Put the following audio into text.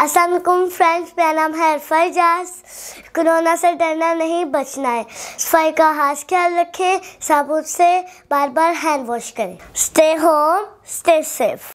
असलकुम फ्रेंड्स मेरा नाम है फरजास कोरोना से डरना नहीं बचना है सफाई का खास ख्याल रखें साबुन से बार बार हैंड वॉश करें स्टे होम स्टे सेफ